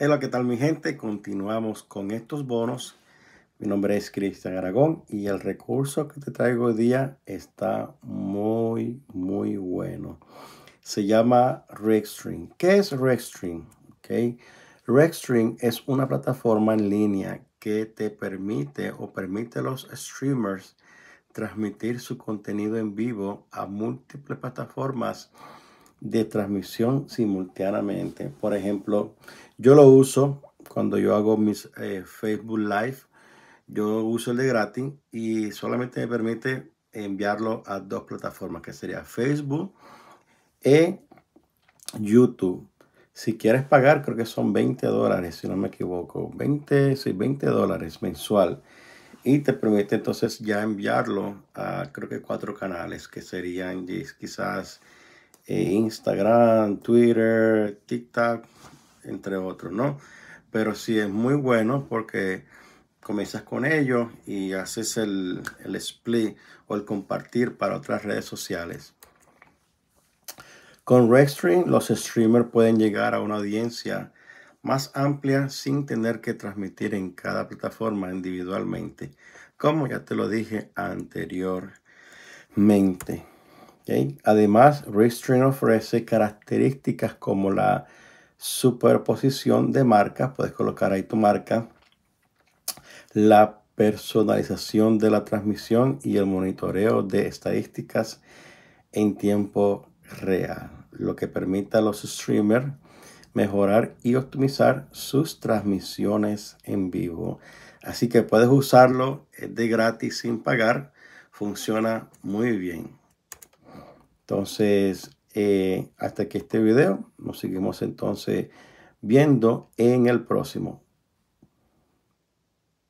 Hola, ¿qué tal mi gente? Continuamos con estos bonos. Mi nombre es Cristian Aragón y el recurso que te traigo hoy día está muy, muy bueno. Se llama RegStream. ¿Qué es RegStream? Okay. es una plataforma en línea que te permite o permite a los streamers transmitir su contenido en vivo a múltiples plataformas de transmisión simultáneamente. Por ejemplo, yo lo uso cuando yo hago mis eh, Facebook Live. Yo uso el de gratis y solamente me permite enviarlo a dos plataformas, que sería Facebook e YouTube. Si quieres pagar, creo que son 20 dólares, si no me equivoco. 20, sí, 20 dólares mensual. Y te permite entonces ya enviarlo a creo que cuatro canales, que serían quizás eh, Instagram, Twitter, TikTok, entre otros, ¿no? Pero sí es muy bueno porque comienzas con ellos y haces el, el split o el compartir para otras redes sociales. Con RedStream, los streamers pueden llegar a una audiencia más amplia sin tener que transmitir en cada plataforma individualmente, como ya te lo dije anteriormente. Además, Restream ofrece características como la superposición de marcas, puedes colocar ahí tu marca, la personalización de la transmisión y el monitoreo de estadísticas en tiempo real, lo que permite a los streamers mejorar y optimizar sus transmisiones en vivo. Así que puedes usarlo, de gratis sin pagar, funciona muy bien. Entonces, eh, hasta que este video, nos seguimos entonces viendo en el próximo.